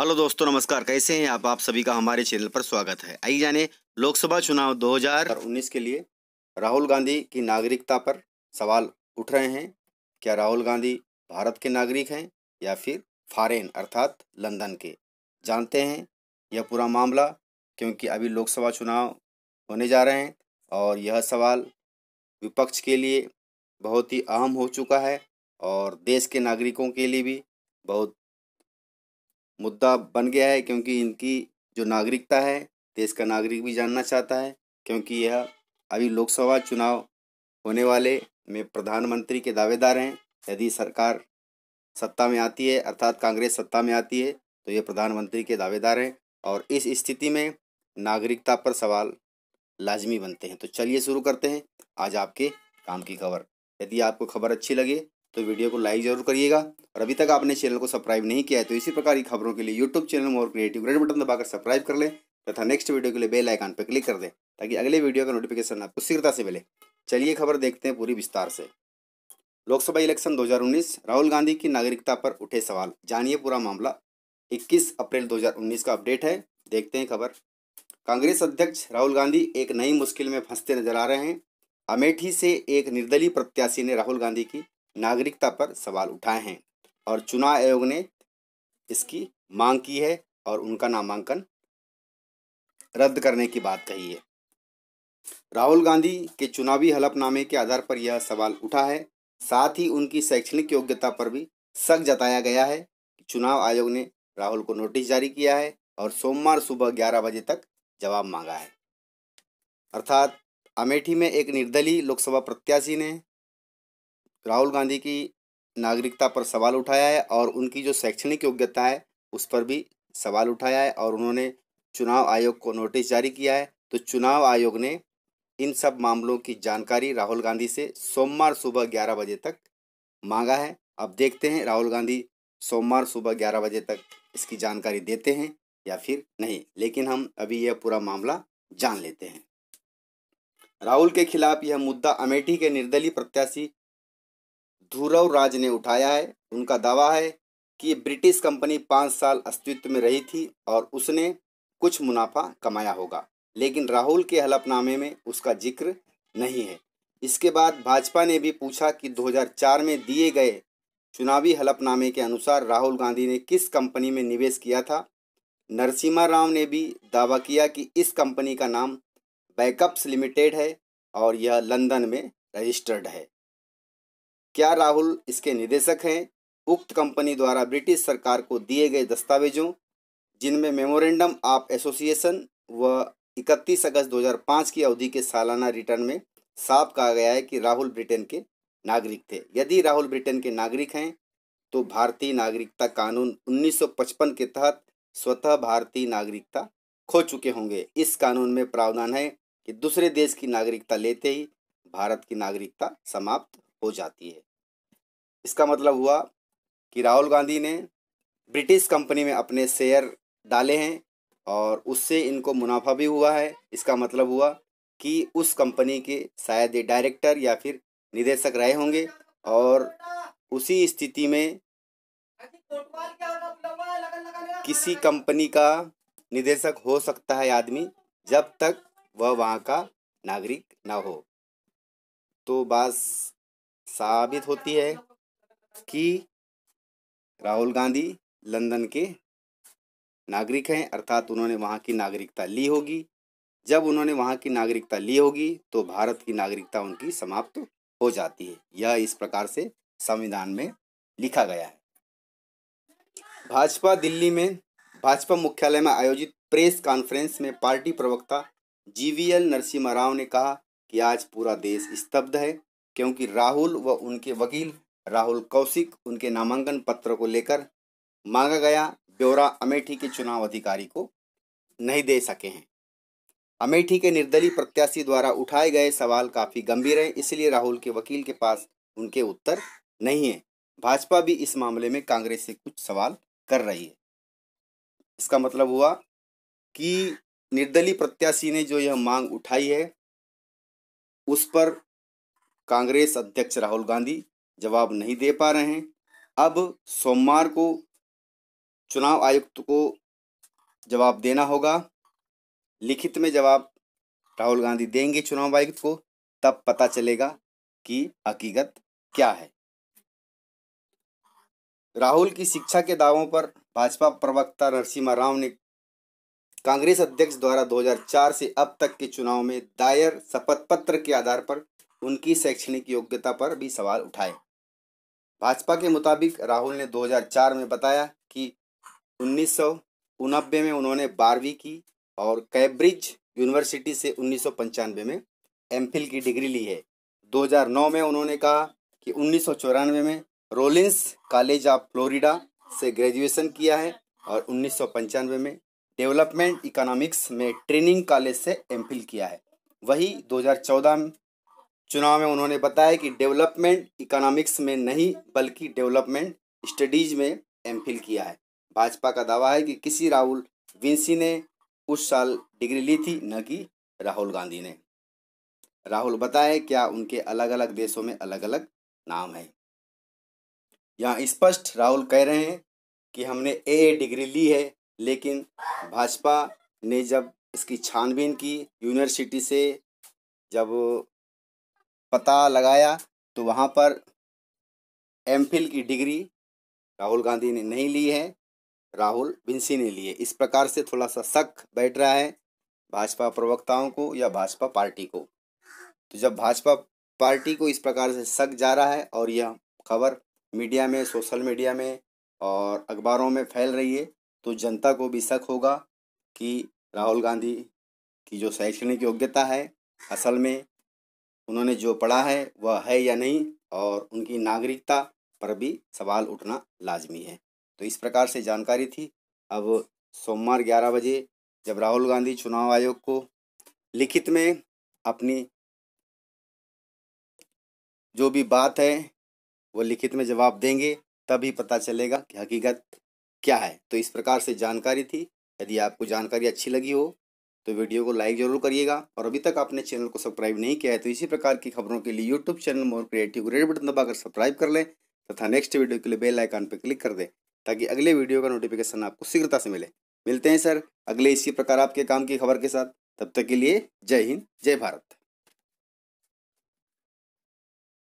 hello दोस्तों नमस्कार कैसे हैं आप आप सभी का हमारे चैनल पर स्वागत है आई जाने लोकसभा चुनाव 2019 के लिए राहुल गांधी की नागरिकता पर सवाल उठ रहे हैं क्या राहुल गांधी भारत के नागरिक हैं या फिर फॉरेन अर्थात लंदन के जानते हैं यह पूरा मामला क्योंकि अभी लोकसभा चुनाव होने जा रहे हैं और यह सवाल विपक्ष के लिए बहुत ही अहम हो चुका है और देश के नागरिकों के लिए भी बहुत मुद्दा बन गया है क्योंकि इनकी जो नागरिकता है देश का नागरिक भी जानना चाहता है क्योंकि यह अभी लोकसभा चुनाव होने वाले में प्रधानमंत्री के दावेदार हैं यदि सरकार सत्ता में आती है अर्थात कांग्रेस सत्ता में आती है तो ये प्रधानमंत्री के दावेदार हैं और इस स्थिति में नागरिकता पर सवाल लाजमी बनते हैं तो चलिए शुरू करते हैं आज आपके काम की खबर यदि आपको खबर अच्छी लगे तो वीडियो को लाइक ज़रूर करिएगा और अभी तक आपने चैनल को सब्सक्राइब नहीं किया है तो इसी प्रकार की खबरों के लिए YouTube channel More Creative red button दबाकर सब्सक्राइब कर लें तथा नेक्स्ट वीडियो के लिए बेल आइकन पर क्लिक कर दें ताकि अगले वीडियो का नोटिफिकेशन आपको शीघ्रता से मिले चलिए खबर देखते हैं पूरी विस्तार से लोकसभा इलेक्शन 2019 राहुल गांधी की नागरिकता पर उठे सवाल जानिए पूरा मामला 21 अप्रैल 2019 का अपडेट है देखते हैं खबर कांग्रेस अध्यक्ष राहुल गांधी एक नई मुश्किल में फंसते नजर आ रहे हैं अमेठी से एक निर्दलीय प्रत्याशी ने राहुल गांधी की नागरिकता पर सवाल उठाए हैं और चुनाव आयोग ने इसकी मांग की है और उनका नामांकन रद्द करने की बात कही है राहुल गांधी के चुनावी हलफनामे के आधार पर यह सवाल उठा है साथ ही उनकी शैक्षणिक योग्यता पर भी शक जताया गया है चुनाव आयोग ने राहुल को नोटिस जारी किया है और सोमवार सुबह ग्यारह बजे तक जवाब मांगा है अर्थात अमेठी में एक निर्दलीय लोकसभा प्रत्याशी ने राहुल गांधी की नागरिकता पर सवाल उठाया है और उनकी जो शैक्षणिक योग्यता है उस पर भी सवाल उठाया है और उन्होंने चुनाव आयोग को नोटिस जारी किया है तो चुनाव आयोग ने इन सब मामलों की जानकारी राहुल गांधी से सोमवार सुबह ग्यारह बजे तक मांगा है अब देखते हैं राहुल गांधी सोमवार सुबह ग्यारह बजे तक इसकी जानकारी देते हैं या फिर नहीं लेकिन हम अभी यह पूरा मामला जान लेते हैं राहुल के खिलाफ यह मुद्दा अमेठी के निर्दलीय प्रत्याशी धुरव राज ने उठाया है उनका दावा है कि ब्रिटिश कंपनी पाँच साल अस्तित्व में रही थी और उसने कुछ मुनाफा कमाया होगा लेकिन राहुल के हलफनामे में उसका जिक्र नहीं है इसके बाद भाजपा ने भी पूछा कि 2004 में दिए गए चुनावी हलफनामे के अनुसार राहुल गांधी ने किस कंपनी में निवेश किया था नरसिम्हा राव ने भी दावा किया कि इस कंपनी का नाम बैकअप्स लिमिटेड है और यह लंदन में रजिस्टर्ड है क्या राहुल इसके निदेशक हैं उक्त कंपनी द्वारा ब्रिटिश सरकार को दिए गए दस्तावेजों जिनमें मेमोरेंडम ऑफ एसोसिएशन व 31 अगस्त 2005 की अवधि के सालाना रिटर्न में साफ कहा गया है कि राहुल ब्रिटेन के नागरिक थे यदि राहुल ब्रिटेन के नागरिक हैं तो भारतीय नागरिकता कानून 1955 के तहत स्वतः भारतीय नागरिकता खो चुके होंगे इस कानून में प्रावधान है कि दूसरे देश की नागरिकता लेते ही भारत की नागरिकता समाप्त हो जाती है इसका मतलब हुआ कि राहुल गांधी ने ब्रिटिश कंपनी में अपने शेयर डाले हैं और उससे इनको मुनाफा भी हुआ है इसका मतलब हुआ कि उस कंपनी के शायद ये डायरेक्टर या फिर निदेशक रहे होंगे और उसी स्थिति में किसी कंपनी का निदेशक हो सकता है आदमी जब तक वह वहाँ का नागरिक ना हो तो बात साबित होती है कि राहुल गांधी लंदन के नागरिक हैं अर्थात उन्होंने वहाँ की नागरिकता ली होगी जब उन्होंने वहाँ की नागरिकता ली होगी तो भारत की नागरिकता उनकी समाप्त हो जाती है यह इस प्रकार से संविधान में लिखा गया है भाजपा दिल्ली में भाजपा मुख्यालय में आयोजित प्रेस कॉन्फ्रेंस में पार्टी प्रवक्ता जीवीएल नरसिम्हा राव ने कहा कि आज पूरा देश स्तब्ध है क्योंकि राहुल व उनके वकील राहुल कौशिक उनके नामांकन पत्र को लेकर मांगा गया ब्यौरा अमेठी के चुनाव अधिकारी को नहीं दे सके हैं अमेठी के निर्दलीय प्रत्याशी द्वारा उठाए गए सवाल काफ़ी गंभीर हैं इसलिए राहुल के वकील के पास उनके उत्तर नहीं है भाजपा भी इस मामले में कांग्रेस से कुछ सवाल कर रही है इसका मतलब हुआ कि निर्दलीय प्रत्याशी ने जो यह मांग उठाई है उस पर कांग्रेस अध्यक्ष राहुल गांधी जवाब नहीं दे पा रहे हैं अब सोमवार को चुनाव आयुक्त को जवाब देना होगा लिखित में जवाब राहुल गांधी देंगे चुनाव आयुक्त को तब पता चलेगा कि हकीकत क्या है राहुल की शिक्षा के दावों पर भाजपा प्रवक्ता नरसिम्हा राव ने कांग्रेस अध्यक्ष द्वारा 2004 से अब तक के चुनाव में दायर शपथ पत्र के आधार पर उनकी शैक्षणिक योग्यता पर भी सवाल उठाए भाजपा के मुताबिक राहुल ने 2004 में बताया कि उन्नीस में उन्होंने बारहवीं की और कैम्ब्रिज यूनिवर्सिटी से उन्नीस में एम की डिग्री ली है 2009 में उन्होंने कहा कि उन्नीस में रोलिंस कॉलेज ऑफ फ्लोरिडा से ग्रेजुएशन किया है और उन्नीस में डेवलपमेंट इकोनॉमिक्स में ट्रेनिंग कॉलेज से एम किया है वही 2014 चुनाव में उन्होंने बताया कि डेवलपमेंट इकोनॉमिक्स में नहीं बल्कि डेवलपमेंट स्टडीज में एम किया है भाजपा का दावा है कि किसी राहुल विंसी ने उस साल डिग्री ली थी न कि राहुल गांधी ने राहुल बताए क्या उनके अलग अलग देशों में अलग अलग नाम है यहाँ स्पष्ट राहुल कह रहे हैं कि हमने ए ए डिग्री ली है लेकिन भाजपा ने जब इसकी छानबीन की यूनिवर्सिटी से जब पता लगाया तो वहाँ पर एमफिल की डिग्री राहुल गांधी ने नहीं ली है राहुल बिंसी ने लिए इस प्रकार से थोड़ा सा शक बैठ रहा है भाजपा प्रवक्ताओं को या भाजपा पार्टी को तो जब भाजपा पार्टी को इस प्रकार से शक जा रहा है और यह खबर मीडिया में सोशल मीडिया में और अखबारों में फैल रही है तो जनता को भी शक होगा कि राहुल गांधी की जो शैक्षणिक योग्यता है असल में उन्होंने जो पढ़ा है वह है या नहीं और उनकी नागरिकता पर भी सवाल उठना लाजमी है तो इस प्रकार से जानकारी थी अब सोमवार ग्यारह बजे जब राहुल गांधी चुनाव आयोग को लिखित में अपनी जो भी बात है वो लिखित में जवाब देंगे तभी पता चलेगा कि हकीकत क्या है तो इस प्रकार से जानकारी थी यदि आपको जानकारी अच्छी लगी हो तो वीडियो को लाइक जरूर करिएगा और अभी तक आपने चैनल को सब्सक्राइब नहीं किया है तो इसी प्रकार की खबरों के लिए यूट्यूब चैनल मोर क्रिएटिव को रेड बटन दबाकर सब्सक्राइब कर लें तथा नेक्स्ट वीडियो के लिए बेल आइकान पर क्लिक कर दें ताकि अगले वीडियो का नोटिफिकेशन आपको शीघ्रता से मिले मिलते हैं सर अगले इसी प्रकार आपके काम की खबर के साथ तब तक के लिए जय हिंद जय भारत